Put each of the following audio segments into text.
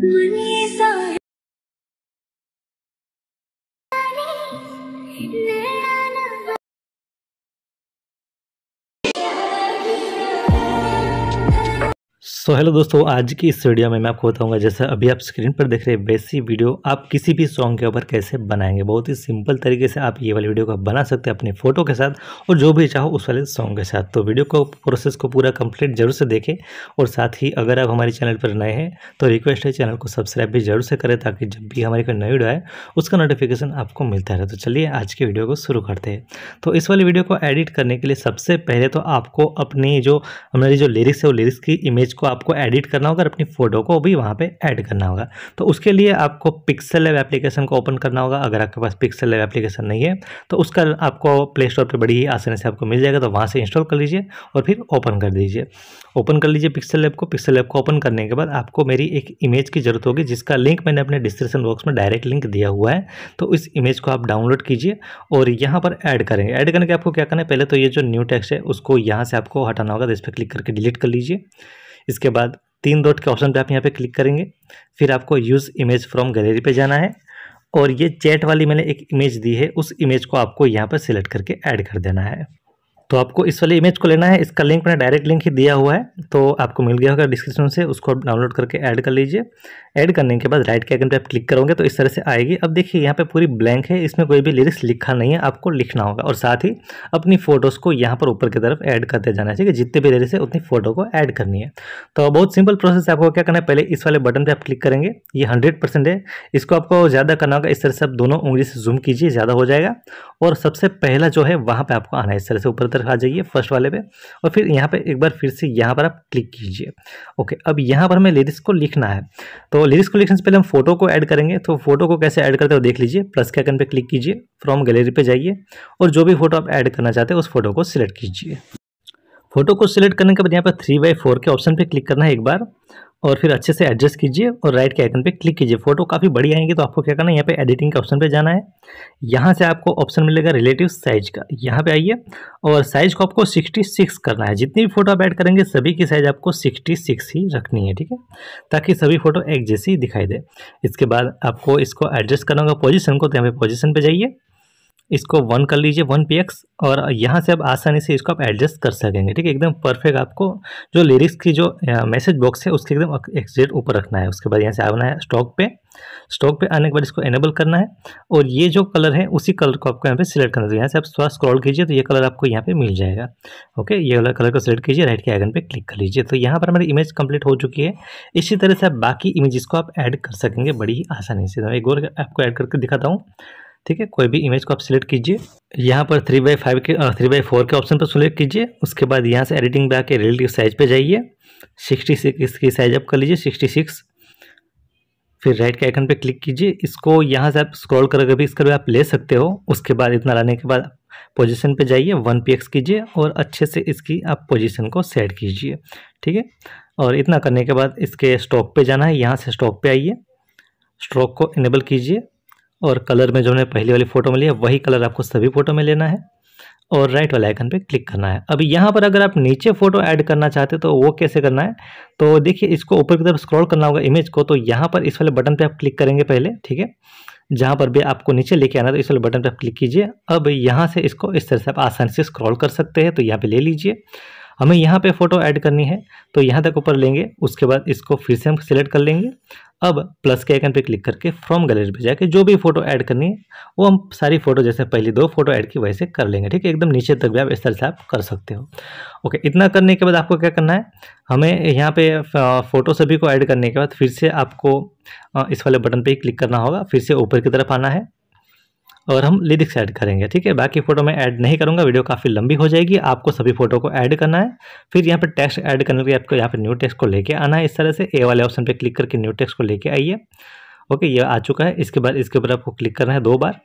问一声。सो so, hello दोस्तों आज की इस वीडियो में मैं आपको बताऊंगा जैसे अभी आप स्क्रीन पर देख रहे हैं वैसी वीडियो आप किसी भी सॉन्ग के ऊपर कैसे बनाएंगे बहुत ही सिंपल तरीके से आप ये वाली वीडियो को बना सकते हैं अपनी फोटो के साथ और जो भी चाहो उस वाले सॉन्ग के साथ तो वीडियो को प्रोसेस को पूरा कंप्लीट जरूर से देखें और साथ ही अगर आप हमारे चैनल पर नए हैं तो रिक्वेस्ट है चैनल को सब्सक्राइब भी जरूर से करें ताकि जब भी हमारी कोई नई वीडियो आए उसका नोटिफिकेशन आपको मिलता रहे तो चलिए आज की वीडियो को शुरू करते हैं तो इस वाली वीडियो को एडिट करने के लिए सबसे पहले तो आपको अपनी जो हमारी जो लिरिक्स है वो लिरिक्स की इमेज को आप आपको एडिट करना होगा और अपनी फ़ोटो को भी वहाँ पे ऐड करना होगा तो उसके लिए आपको पिक्सल लेव एप्लीकेशन को ओपन करना होगा अगर आपके पास पिक्सल लेव एप्लीकेशन नहीं है तो उसका आपको प्ले स्टोर पर बड़ी ही आसानी से आपको मिल जाएगा तो वहाँ से इंस्टॉल कर लीजिए और फिर ओपन कर दीजिए ओपन कर लीजिए पिक्सल लेव को पिक्सल लेव को ओपन करने के बाद आपको मेरी एक इमेज की ज़रूरत होगी जिसका लिंक मैंने अपने डिस्क्रिप्शन बॉक्स में डायरेक्ट लिंक दिया हुआ है तो इस इमेज को आप डाउनलोड कीजिए और यहाँ पर ऐड करेंगे ऐड करने के आपको क्या करना है पहले तो ये जो न्यू टेक्स्ट है उसको यहाँ से आपको हटाना होगा तो इस पर क्लिक करके डिलीट कर लीजिए इसके बाद तीन डॉट के ऑप्शन पे आप यहाँ पे क्लिक करेंगे फिर आपको यूज़ इमेज फ्रॉम गैलरी पे जाना है और ये चैट वाली मैंने एक इमेज दी है उस इमेज को आपको यहाँ पर सिलेक्ट करके ऐड कर देना है तो आपको इस वाली इमेज को लेना है इसका लिंक मैंने डायरेक्ट लिंक ही दिया हुआ है तो आपको मिल गया होगा डिस्क्रिप्शन से उसको आप डाउनलोड करके ऐड कर लीजिए ऐड करने के बाद राइट के आइकन पे आप क्लिक करोगे तो इस तरह से आएगी अब देखिए यहाँ पे पूरी ब्लैंक है इसमें कोई भी लिरिक्स लिखा नहीं है आपको लिखना होगा और साथ ही अपनी फोटोज़ को यहाँ पर ऊपर की तरफ ऐड करते जाना चाहिए जितने भी लिरिक्स है उतनी फोटो को ऐड करनी है तो बहुत सिंपल प्रोसेस है आपको क्या करना है पहले इस वाले बटन पर आप क्लिक करेंगे ये हंड्रेड है इसको आपको ज़्यादा करना होगा इस तरह से आप दोनों उंगली से जूम कीजिए ज़्यादा हो जाएगा और सबसे पहला जो है वहाँ पर आपको आना है इस तरह से ऊपर तरफ आ जाइए फर्स्ट वाले पे और फिर यहाँ पे एक बार फिर से यहाँ पर आप क्लिक कीजिए ओके अब यहाँ पर हमें लिरिक्स को लिखना है तो लिरिक्स को लिखने से पहले हम फोटो को ऐड करेंगे तो फोटो को कैसे ऐड करते हो देख लीजिए प्लस के आइकन पर क्लिक कीजिए फ्रॉम गैलरी पर जाइए और जो भी फोटो आप ऐड करना चाहते हैं उस फोटो को सिलेक्ट कीजिए फोटो को सिलेक्ट करने के बाद यहाँ पर थ्री बाई फोर के ऑप्शन पर क्लिक करना है एक बार और फिर अच्छे से एडजस्ट कीजिए और राइट के आइकन पे क्लिक कीजिए फोटो काफ़ी बड़ी आएंगी तो आपको क्या करना है यहाँ पे एडिटिंग के ऑप्शन पे जाना है यहाँ से आपको ऑप्शन मिलेगा रिलेटिव साइज का यहाँ पे आइए और साइज को आपको 66 करना है जितनी भी फोटो आप ऐड करेंगे सभी की साइज आपको 66 ही रखनी है ठीक है ताकि सभी फोटो एक जैसी दिखाई दे इसके बाद आपको इसको एडजस्ट करना होगा पोजिशन को तो यहाँ पर पोजिशन पर जाइए इसको वन कर लीजिए वन पी एक्स और यहाँ से आप आसानी से इसको आप एडजस्ट कर सकेंगे ठीक है एकदम परफेक्ट आपको जो लिरिक्स की जो मैसेज बॉक्स है उसके एकदम एक्जेक्ट ऊपर रखना है उसके बाद यहाँ से आना है स्टॉक पे स्टॉक पे आने के बाद इसको एनेबल करना है और ये जो कलर है उसी कलर को आपको यहाँ पे सिलेक्ट करना है यहाँ से आप थोड़ा स्क्रॉल कीजिए तो ये कलर आपको यहाँ पे मिल जाएगा ओके ये वाला कलर को सिलेक्ट कीजिए राइट के आइगन पे क्लिक कर लीजिए तो यहाँ पर हमारी इमेज कंप्लीट हो चुकी है इसी तरह से आप बाकी इमेज को आप ऐड कर सकेंगे बड़ी ही आसानी से तो एक और आपको ऐड करके दिखाता हूँ ठीक है कोई भी इमेज को आप सिलेक्ट कीजिए यहाँ पर थ्री बाई फाइव के थ्री बाई फोर के ऑप्शन पर सिलेक्ट कीजिए उसके बाद यहाँ से एडिटिंग आकर आके रिलेटिव साइज पे जाइए सिक्सटी सिक्स इसकी साइज अप कर लीजिए सिक्सटी सिक्स फिर राइट के आइकन पे क्लिक कीजिए इसको यहाँ से आप स्क्रॉल करके भी इसका भी आप ले सकते हो उसके बाद इतना लाने के बाद पोजिशन पर जाइए वन पी कीजिए और अच्छे से इसकी आप पोजिशन को सेट कीजिए ठीक है और इतना करने के बाद इसके स्टॉक पर जाना है यहाँ से स्टॉक पे आइए स्ट्रोक को इनेबल कीजिए और कलर में जो हमने पहली वाली फ़ोटो में लिया वही कलर आपको सभी फ़ोटो में लेना है और राइट वाले आइकन पे क्लिक करना है अब यहाँ पर अगर आप नीचे फोटो ऐड करना चाहते हो तो वो कैसे करना है तो देखिए इसको ऊपर की तरफ स्क्रॉल करना होगा इमेज को तो यहाँ पर इस वाले बटन पे आप क्लिक करेंगे पहले ठीक है जहाँ पर भी आपको नीचे लेके आना तो इस वाले बटन पर आप क्लिक कीजिए अब यहाँ से इसको इस तरह से आप आसानी से स्क्रॉल कर सकते हैं तो यहाँ पर ले लीजिए हमें यहाँ पे फ़ोटो ऐड करनी है तो यहाँ तक ऊपर लेंगे उसके बाद इसको फिर से हम सिलेक्ट कर लेंगे अब प्लस के आइकन पे क्लिक करके फ्रॉम गैलरी पे जाके जो भी फ़ोटो ऐड करनी है वो हम सारी फ़ोटो जैसे पहली दो फोटो ऐड की वैसे कर लेंगे ठीक है एकदम नीचे तक भी आप इस तरह से आप कर सकते हो ओके इतना करने के बाद आपको क्या करना है हमें यहाँ पे फ़ोटो सभी को ऐड करने के बाद फिर से आपको इस वाले बटन पर क्लिक करना होगा फिर से ऊपर की तरफ आना है और हम लिरिक्स ऐड करेंगे ठीक है बाकी फ़ोटो मैं ऐड नहीं करूँगा वीडियो काफ़ी लंबी हो जाएगी आपको सभी फ़ोटो को ऐड करना है फिर यहाँ पर टेक्स्ट ऐड करने के लिए आपको यहाँ पर न्यू टेक्स्ट को लेके आना है इस तरह से ए वाले ऑप्शन पर क्लिक करके न्यू टेक्स्ट को लेके आइए ओके ये आ चुका है इसके बाद इसके ऊपर आपको क्लिक करना है दो बार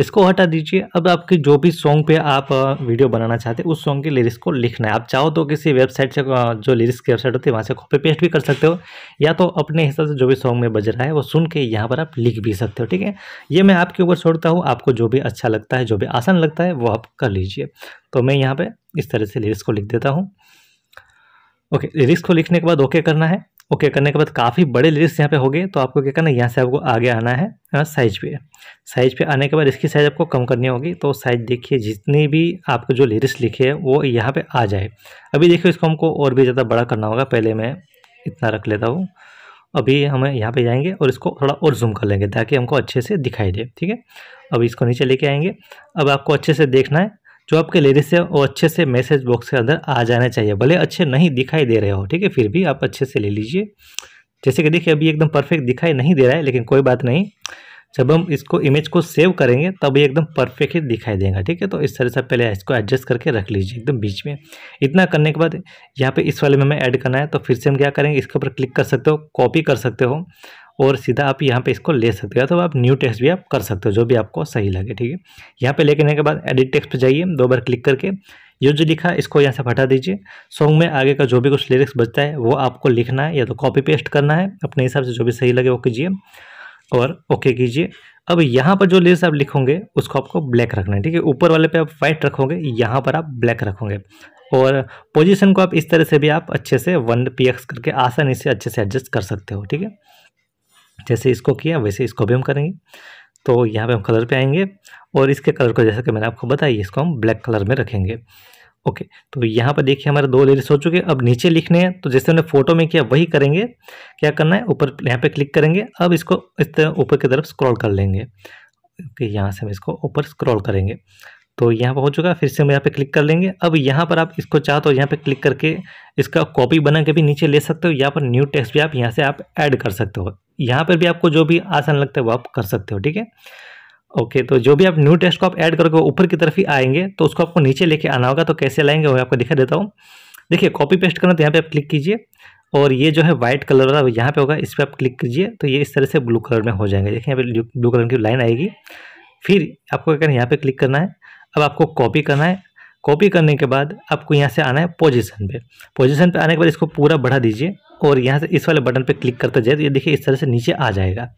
इसको हटा दीजिए अब आपके जो भी सॉन्ग पे आप वीडियो बनाना चाहते हैं उस सॉन्ग के लिरिक्स को लिखना है आप चाहो तो किसी वेबसाइट से जो लिरिक्स की वेबसाइट होती है वहाँ से कॉपी पेस्ट भी कर सकते हो या तो अपने हिसाब से जो भी सॉन्ग में बज रहा है वो सुन के यहाँ पर आप लिख भी सकते हो ठीक है ये मैं आपके ऊपर छोड़ता हूँ आपको जो भी अच्छा लगता है जो भी आसान लगता है वो आप कर लीजिए तो मैं यहाँ पर इस तरह से लिरिक्स को लिख देता हूँ ओके लिरिक्स को लिखने के बाद ओके करना है ओके okay, करने के बाद काफ़ी बड़े लिरिक्स यहाँ पे हो गए तो आपको क्या करना है यहाँ से आपको आगे आना है साइज पे साइज पे आने के बाद इसकी साइज़ आपको कम करनी होगी तो साइज देखिए जितनी भी आपको जो लिरिक्स लिखे हैं वो यहाँ पे आ जाए अभी देखिए इसको हमको और भी ज़्यादा बड़ा करना होगा पहले मैं इतना रख लेता हूँ अभी हमें यहाँ पर जाएंगे और इसको थोड़ा और जूम कर लेंगे ताकि हमको अच्छे से दिखाई दे ठीक है अब इसको नीचे लेके आएंगे अब आपको अच्छे से देखना है जो आपके लिरिक्स से वो अच्छे से मैसेज बॉक्स के अंदर आ जाना चाहिए भले अच्छे नहीं दिखाई दे रहे हो ठीक है फिर भी आप अच्छे से ले लीजिए जैसे कि देखिए अभी एकदम परफेक्ट दिखाई नहीं दे रहा है लेकिन कोई बात नहीं जब हम इसको इमेज को सेव करेंगे तब ये एकदम परफेक्ट ही दिखाई देगा ठीक है तो इस तरह से पहले इसको एडजस्ट करके रख लीजिए एकदम बीच में इतना करने के बाद यहाँ पे इस वाले में हमें ऐड करना है तो फिर से हम क्या करेंगे इसके ऊपर क्लिक कर सकते हो कॉपी कर सकते हो और सीधा आप यहाँ पे इसको ले सकते हो तो आप न्यू टेक्स्ट भी आप कर सकते हो जो भी आपको सही लगे ठीक है यहाँ पे लेके के बाद एडिट टेक्स्ट पे जाइए दो बार क्लिक करके ये जो लिखा इसको यहाँ से हटा दीजिए सॉन्ग में आगे का जो भी कुछ लिरिक्स बचता है वो आपको लिखना है या तो कॉपी पेस्ट करना है अपने हिसाब से जो भी सही लगे वो कीजिए और ओके कीजिए अब यहाँ पर जो लिरिक्स आप लिखोगे उसको आपको ब्लैक रखना है ठीक है ऊपर वाले पर आप वाइट रखोगे यहाँ पर आप ब्लैक रखोगे और पोजिशन को आप इस तरह से भी आप अच्छे से वन पी एक्स करके आसानी से अच्छे से एडजस्ट कर सकते हो ठीक है जैसे इसको किया वैसे इसको भी हम करेंगे तो यहाँ पे हम कलर पे आएंगे और इसके कलर को जैसा कि मैंने आपको बताया इसको हम ब्लैक कलर में रखेंगे ओके तो यहाँ पर देखिए हमारे दो लेयर्स हो चुके अब नीचे लिखने हैं तो जैसे हमने फोटो में किया वही करेंगे क्या करना है ऊपर यहाँ पे क्लिक करेंगे अब इसको इस तरह ऊपर की तरफ स्क्रॉल कर लेंगे ओके यहाँ से हम इसको ऊपर स्क्रॉल करेंगे तो यहाँ पर हो चुका फिर से हम यहाँ पे क्लिक कर लेंगे अब यहाँ पर आप इसको चाहो तो यहाँ पे क्लिक करके इसका कॉपी बना के भी नीचे ले सकते हो यहाँ पर न्यू टेक्स्ट भी आप यहाँ से आप ऐड कर सकते हो यहाँ पर भी आपको जो भी आसान लगता है वो आप कर सकते हो ठीक है ओके तो जो भी आप न्यू टेक्स्ट को आप ऐड करोगे ऊपर की तरफ ही आएंगे तो उसको आपको नीचे लेके आना होगा तो कैसे लाएंगे वो आपको दिखा देता हूँ देखिए कॉपी पेस्ट करना तो यहाँ पर आप क्लिक कीजिए और ये जो है वाइट कलर वाला यहाँ पे होगा इस पर आप क्लिक कीजिए तो ये इस तरह से ब्लू कलर में हो जाएंगे देखिए यहाँ पे ब्लू कलर की लाइन आएगी फिर आपको क्या करना है यहाँ पे क्लिक करना है अब आपको कॉपी करना है कॉपी करने के बाद आपको यहाँ से आना है पोजीशन पे पोजीशन पे आने के बाद इसको पूरा बढ़ा दीजिए और यहाँ से इस वाले बटन पे क्लिक करते जाए तो ये देखिए इस तरह से नीचे आ जाएगा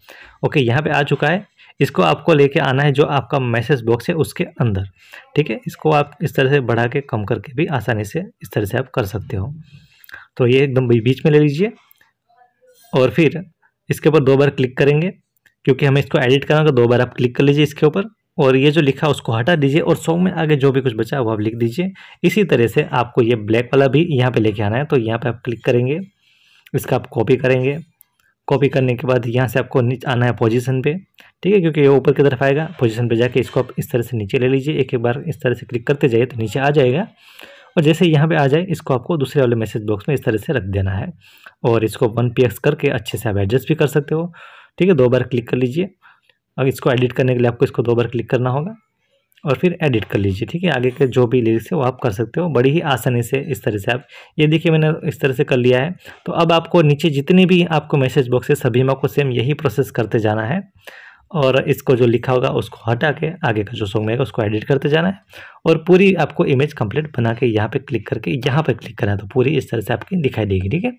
ओके यहाँ पे आ चुका है इसको आपको लेके आना है जो आपका मैसेज बॉक्स है उसके अंदर ठीक है इसको आप इस तरह से बढ़ा के कम करके भी आसानी से इस तरह से आप कर सकते हो तो ये एकदम बीच में ले लीजिए और फिर इसके ऊपर दो बार क्लिक करेंगे क्योंकि हमें इसको एडिट करना होगा तो दो बार आप क्लिक कर लीजिए इसके ऊपर और ये जो लिखा उसको हटा दीजिए और सॉन्ग में आगे जो भी कुछ बचा वो आप लिख दीजिए इसी तरह से आपको ये ब्लैक वाला भी यहाँ पे लेके आना है तो यहाँ पे आप क्लिक करेंगे इसका आप कॉपी करेंगे कॉपी करने के बाद यहाँ से आपको आना है पोजीशन पे ठीक है क्योंकि ये ऊपर की तरफ आएगा पोजीशन पर जाके इसको आप इस तरह से नीचे ले लीजिए एक एक बार इस तरह से क्लिक करते जाइए तो नीचे आ जाएगा और जैसे यहाँ पर आ जाए इसको आपको दूसरे वाले मैसेज बॉक्स में इस तरह से रख देना है और इसको वन पी करके अच्छे से आप एडजस्ट भी कर सकते हो ठीक है दो बार क्लिक कर लीजिए अब इसको एडिट करने के लिए आपको इसको दो बार क्लिक करना होगा और फिर एडिट कर लीजिए ठीक है आगे के जो भी लिरिक्स है वो आप कर सकते हो बड़ी ही आसानी से इस तरह से आप ये देखिए मैंने इस तरह से कर लिया है तो अब आपको नीचे जितने भी आपको मैसेज बॉक्स है सभी में आपको सेम यही प्रोसेस करते जाना है और इसको जो लिखा होगा उसको हटा के आगे का जो सॉन्ग रहेगा उसको एडिट करते जाना है और पूरी आपको इमेज कंप्लीट बना के यहाँ पर क्लिक करके यहाँ पर क्लिक करना है तो पूरी इस तरह से आपकी दिखाई देगी ठीक है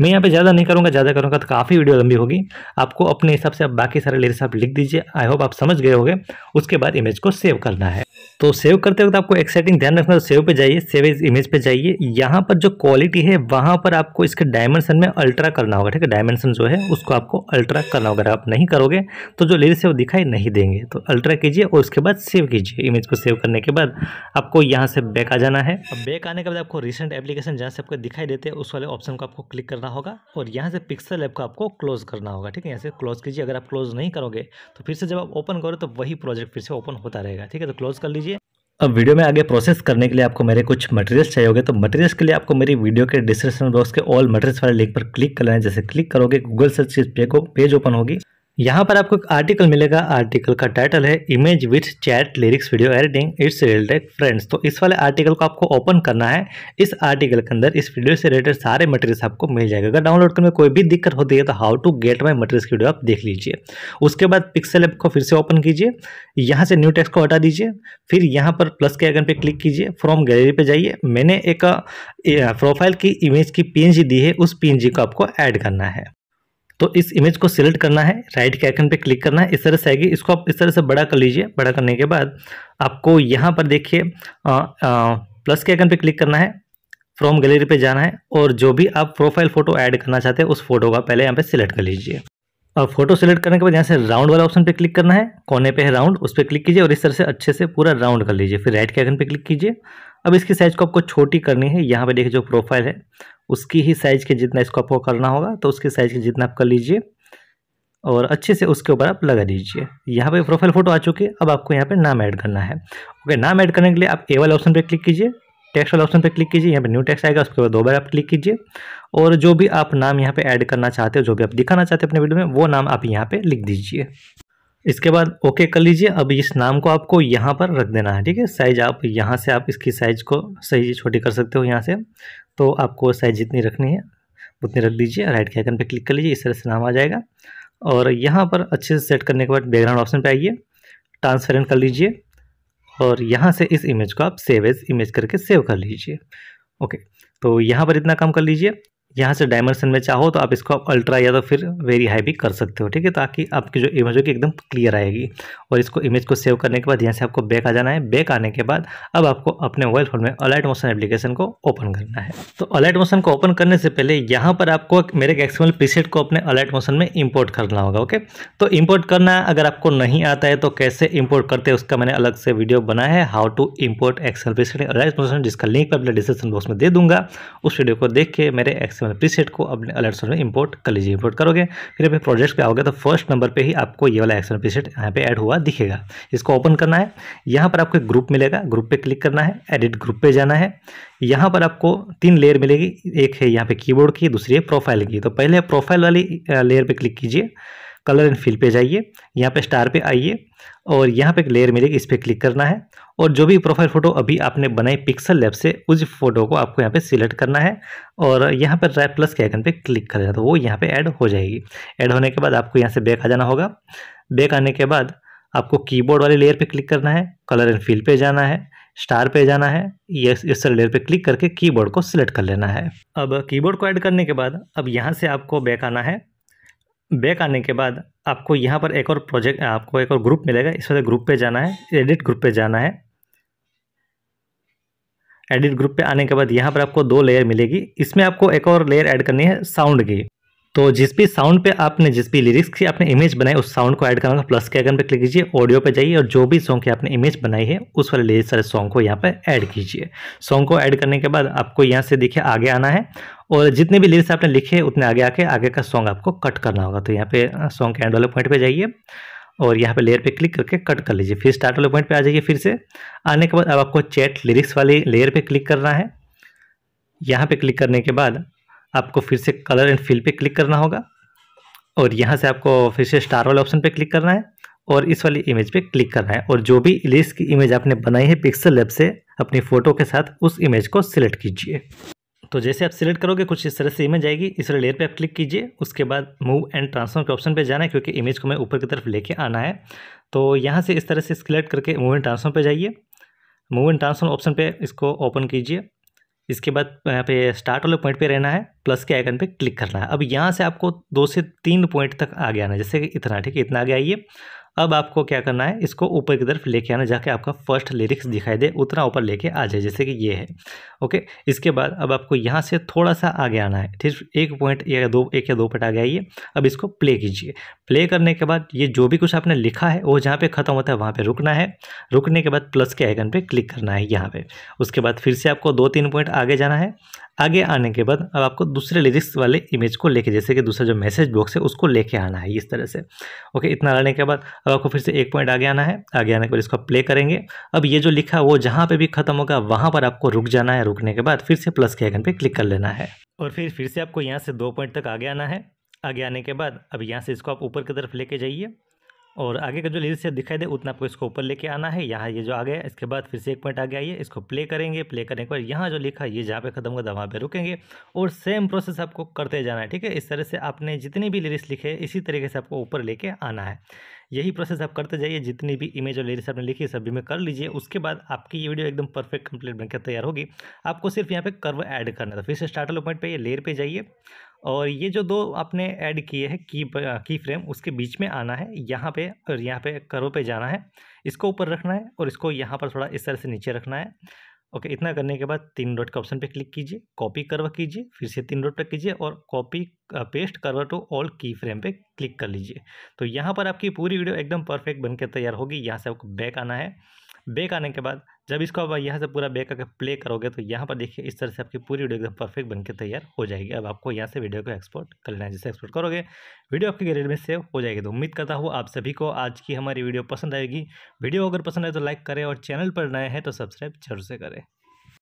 मैं यहाँ पे ज़्यादा नहीं करूँगा ज़्यादा करूँगा तो काफ़ी वीडियो लंबी होगी आपको अपने हिसाब से आप बाकी सारे लेरिक्स आप लिख दीजिए आई होप आप समझ गए होंगे उसके बाद इमेज को सेव करना है तो सेव करते वक्त आपको एक सेटिंग ध्यान रखना तो सेव पे जाइए सेव इज इमेज पे जाइए यहाँ पर जो क्वालिटी है वहाँ पर आपको इसके डायमेंशन में अल्ट्रा करना होगा ठीक है डायमेंशन जो है उसको आपको अल्ट्रा करना होगा अगर आप नहीं करोगे तो जो लेरिक्स है वो दिखाई नहीं देंगे तो अल्ट्रा कीजिए और उसके बाद सेव कीजिए इमेज को सेव करने के बाद आपको यहाँ से बैक आ जाना है बैक आने के बाद आपको रिसेंट एप्लीकेशन जहाँ से आपको दिखाई देते हैं उस वाले ऑप्शन को आपको क्लिक करना करना होगा और यहाँ से पिक्सल ऐप को आपको क्लोज करना होगा ठीक है यहाँ से क्लोज कीजिए अगर आप क्लोज नहीं करोगे तो फिर से जब आप ओपन करो तो वही प्रोजेक्ट फिर से ओपन होता रहेगा ठीक है तो क्लोज कर लीजिए अब वीडियो में आगे प्रोसेस करने के लिए आपको मेरे कुछ मटेरियल्स चाहिए होंगे तो मटेरियल्स के लिए आपको मेरी वीडियो के डिस्क्रिप्शन बॉक्स के ऑल मटेरियल्स वाले लिंक पर क्लिक करना है जैसे क्लिक करोगे गूगल सर्च पे को पेज ओपन होगी यहाँ पर आपको एक आर्टिकल मिलेगा आर्टिकल का टाइटल है image with chat lyrics video editing it's related friends तो इस वाले आर्टिकल को आपको ओपन करना है इस आर्टिकल के अंदर इस वीडियो से रिलेटेड सारे मटेरियल्स आपको मिल जाएगा अगर डाउनलोड करने में कोई भी दिक्कत होती है तो how to get my materials की वीडियो आप देख लीजिए उसके बाद पिक्सल ऐप को फिर से ओपन कीजिए यहाँ से न्यू टेक्स को हटा दीजिए फिर यहाँ पर प्लस के आइकन पर क्लिक कीजिए फ्रॉम गैलरी पर जाइए मैंने एक प्रोफाइल की इमेज की पी दी है उस पी को आपको ऐड करना है तो इस इमेज को सिलेक्ट करना है राइट के आइकन पे क्लिक करना है इस तरह से आएगी इसको आप इस तरह से बड़ा कर लीजिए बड़ा करने के बाद आपको यहाँ पर देखिए प्लस के आइकन पे क्लिक करना है फ्रॉम गैलरी पे जाना है और जो भी आप प्रोफाइल फ़ोटो ऐड करना चाहते हैं उस फोटो का पहले यहाँ पे सिलेक्ट कर लीजिए और फोटो सिलेक्ट करने के बाद यहाँ से राउंड वाला ऑप्शन पे क्लिक करना है कोने पे है राउंड उस पर क्लिक कीजिए और इस तरह से अच्छे से पूरा राउंड कर लीजिए फिर राइट के आइकन पे क्लिक कीजिए अब इसकी साइज़ को आपको छोटी करनी है यहाँ पे देखिए जो प्रोफाइल है उसकी ही साइज़ के जितना इसको आपको करना होगा तो उसकी साइज़ के जितना आप कर लीजिए और अच्छे से उसके ऊपर आप लगा दीजिए यहाँ पे प्रोफाइल फ़ोटो आ चुकी है अब आपको यहाँ पे नाम ऐड करना है ओके नाम ऐड करने के लिए आप ए वाले ऑप्शन पर क्लिक कीजिए टेक्स्ट वाले ऑप्शन पर क्लिक कीजिए यहाँ पे न्यू टेक्स्ट आएगा उसके बाद दो बार आप क्लिक कीजिए और जो भी आप नाम यहाँ पे ऐड करना चाहते हो जो भी आप दिखाना चाहते हो अपने वीडियो में वो नाम आप यहाँ पे लिख दीजिए इसके बाद ओके कर लीजिए अब इस नाम को आपको यहाँ पर रख देना है ठीक है साइज आप यहाँ से आप इसकी साइज को सही छोटी कर सकते हो यहाँ से तो आपको साइज जितनी रखनी है उतनी रख दीजिए राइट के आइकन पर क्लिक कर लीजिए इस तरह से नाम आ जाएगा और यहाँ पर अच्छे से सेट करने के बाद बैकग्राउंड ऑप्शन पर आइए ट्रांसपेरेंट कर लीजिए और यहाँ से इस इमेज को आप सेव एज इमेज करके सेव कर लीजिए ओके तो यहाँ पर इतना काम कर लीजिए यहाँ से डायमेंशन में चाहो तो आप इसको आप अल्ट्रा या तो फिर वेरी हाई भी कर सकते हो ठीक है ताकि आपकी जो इमेज होगी एकदम क्लियर आएगी और इसको इमेज को सेव करने के बाद यहाँ से आपको बैक आ जाना है बैक आने के बाद अब आपको अपने मोबाइल फ़ोन में अलाइट मोशन एप्लीकेशन को ओपन करना है तो अलाइट मोशन को ओपन करने से पहले यहाँ पर आपको मेरे एक्सएमएल प्रीसेट को अपने अलाइट मोशन में इम्पोर्ट करना होगा ओके तो इम्पोर्ट करना अगर आपको नहीं आता है तो कैसे इम्पोर्ट करते हैं उसका मैंने अलग से वीडियो बनाया है how to import excel preset Alight Motion जिसका लिंक मैं अपने डिस्क्रिप्शन बॉक्स में दे दूंगा उस वीडियो को देख के मेरे एक्सेल में प्रीसेट को अपने अलर्ट सोर्स में इंपोर्ट कर लीजिए इंपोर्ट करोगे फिर अपने प्रोजेक्ट पे आओगे तो फर्स्ट नंबर पे ही आपको ये वाला एक्सएल प्रीसेट यहाँ पे ऐड हुआ दिखेगा इसको ओपन करना है यहाँ पर आपको एक ग्रुप मिलेगा ग्रुप पे क्लिक करना है एडिट ग्रुप पे जाना है यहाँ पर आपको तीन लेयर मिलेगी एक है यहाँ पे कीबोर्ड की दूसरी है प्रोफाइल की तो पहले प्रोफाइल वाली लेयर पर क्लिक कीजिए कलर एंड फिल पे जाइए यहाँ पे स्टार पे आइए और यहाँ पे एक लेयर मिलेगी इस पर क्लिक करना है और जो भी प्रोफाइल फ़ोटो अभी आपने बनाई पिक्सल लैब से उस फोटो को आपको यहाँ पे सिलेक्ट करना है और यहाँ पर रैप प्लस के आइकन पे क्लिक कर देना तो वो यहाँ पे ऐड हो जाएगी ऐड होने के बाद आपको यहाँ से बैक आ जाना होगा बैक आने के बाद आपको कीबोर्ड वाले लेयर पर क्लिक करना है कलर एंड फील पर जाना है स्टार पे जाना है यस इस लेयर पे क्लिक करके कीबोर्ड को सिलेक्ट कर लेना है अब कीबोर्ड को ऐड करने के बाद अब यहाँ से आपको बैक आना है बैक आने के बाद आपको यहाँ पर एक और प्रोजेक्ट आपको एक और ग्रुप मिलेगा इस वाले ग्रुप पे जाना है एडिट ग्रुप पे जाना है एडिट ग्रुप पे आने के बाद यहाँ पर आपको दो लेयर मिलेगी इसमें आपको एक और लेयर ऐड करनी है साउंड की तो जिस भी साउंड पे आपने जिस भी लिरिक्स की आपने इमेज बनाई उस साउंड को ऐड करना प्लस के आइकन पे क्लिक कीजिए ऑडियो पे जाइए और जो भी सॉन्ग की आपने इमेज बनाई है उस वाले लिरिक्स वाले सॉन्ग को यहाँ पे ऐड कीजिए सॉन्ग को ऐड करने के बाद आपको यहाँ से देखिए आगे आना है और जितने भी लिरिक्स आपने लिखे उतने आगे आके आगे का सॉन्ग आपको कट करना होगा तो यहाँ पे सॉन्ग के एंड वाले पॉइंट पर जाइए और यहाँ पे लेयर पे क्लिक करके कट कर लीजिए फिर स्टार्ट वाले पॉइंट पे आ जाइए फिर से आने के बाद अब आपको चैट लिरिक्स वाले लेयर पे क्लिक करना है यहाँ पे क्लिक करने के बाद आपको फिर से कलर एंड फिल पे क्लिक करना होगा और यहाँ से आपको फिर से स्टार वाले ऑप्शन पे क्लिक करना है और इस वाली इमेज पे क्लिक करना है और जो भी लिस्ट की इमेज आपने बनाई है पिक्सल लैब से अपनी फ़ोटो के साथ उस इमेज को सिलेक्ट कीजिए तो जैसे आप सिलेक्ट करोगे कुछ इस तरह से इमेज आएगी इस लेयर पे आप क्लिक कीजिए उसके बाद मूव एंड ट्रांसफॉर्म के ऑप्शन पे जाना है क्योंकि इमेज को मैं ऊपर की तरफ लेके आना है तो यहाँ से इस तरह से सिलेक्ट करके मूव एंड ट्रांसफॉर्म पे जाइए मूव एंड ट्रांसफॉर्म ऑप्शन पे इसको ओपन कीजिए इसके बाद यहाँ पे स्टार्ट वाले पॉइंट पे रहना है प्लस के आइकन पे क्लिक करना है अब यहाँ से आपको दो से तीन पॉइंट तक आगे आना है जैसे कि इतना ठीक है इतना आगे आइए अब आपको क्या करना है इसको ऊपर की तरफ लेके आना जाके आपका फर्स्ट लिरिक्स दिखाई दे उतना ऊपर लेके आ जाए जैसे कि ये है ओके इसके बाद अब आपको यहाँ से थोड़ा सा आगे आना है सिर्फ एक पॉइंट या दो एक या दो पॉइंट आगे आइए अब इसको प्ले कीजिए प्ले करने के बाद ये जो भी कुछ आपने लिखा है वो जहाँ पर ख़त्म होता है वहाँ पर रुकना है रुकने के बाद प्लस के आइकन पर क्लिक करना है यहाँ पर उसके बाद फिर से आपको दो तीन पॉइंट आगे जाना है आगे आने के बाद अब आपको दूसरे लिरिक्स वाले इमेज को लेके जैसे कि दूसरा जो मैसेज बॉक्स है उसको लेके आना है इस तरह से ओके इतना लाने के बाद अब आपको फिर से एक पॉइंट आगे आना है आगे आने के बाद इसको प्ले करेंगे अब ये जो लिखा है वो जहाँ पे भी खत्म होगा वहाँ पर आपको रुक जाना है रुकने के बाद फिर से प्लस के आइकन पे क्लिक कर लेना है और फिर फिर से आपको यहाँ से दो पॉइंट तक आगे आना है आगे आने के बाद अब यहाँ से इसको आप ऊपर की तरफ लेके जाइए और आगे का जो लिरिक्स है दिखाई दे उतना आपको इसको ऊपर लेके आना है यहाँ ये जो आ गया इसके बाद फिर से एक पॉइंट आगे आइए इसको प्ले करेंगे प्ले करने के बाद यहाँ जो लिखा है ये जहाँ पे खत्म होगा वहाँ पे रुकेंगे और सेम प्रोसेस आपको करते जाना है ठीक है इस तरह से आपने जितने भी लिरिक्स लिखे इसी तरीके से आपको ऊपर लेके आना है यही प्रोसेस आप करते जाइए जितनी भी इमेज और लिरिक्स आपने लिखी सभी में कर लीजिए उसके बाद आपकी ये वीडियो एकदम परफेक्ट कंप्लीट बनकर तैयार होगी आपको सिर्फ यहाँ पे कर्व ऐड करना था तो फिर से स्टार्ट पॉइंट पे ये लेयर पे जाइए और ये जो दो आपने ऐड किए हैं की की फ्रेम उसके बीच में आना है यहाँ पे और यहाँ पे करो पे जाना है इसको ऊपर रखना है और इसको यहाँ पर थोड़ा इस तरह से नीचे रखना है ओके इतना करने के बाद तीन डॉट के ऑप्शन पे क्लिक कीजिए कॉपी करवा कीजिए फिर से तीन डॉट पर कीजिए और कॉपी पेस्ट करवा टू ऑल की फ्रेम पे क्लिक कर लीजिए तो यहाँ पर आपकी पूरी वीडियो एकदम परफेक्ट बनकर तैयार होगी यहाँ से आपको बैक आना है बैक आने के बाद जब इसको आप यहाँ से पूरा बैक करके प्ले करोगे तो यहाँ पर देखिए इस तरह से आपकी पूरी वीडियो एकदम परफेक्ट बनकर तैयार हो जाएगी अब आपको यहाँ से वीडियो को एक्सपोर्ट कर लेना है जैसे एक्सपोर्ट करोगे वीडियो आपकी गैलरी में सेव हो जाएगी तो उम्मीद करता हूँ आप सभी को आज की हमारी वीडियो पसंद आएगी वीडियो अगर पसंद आए तो लाइक करें और चैनल पर नए हैं तो सब्सक्राइब जरूर से करें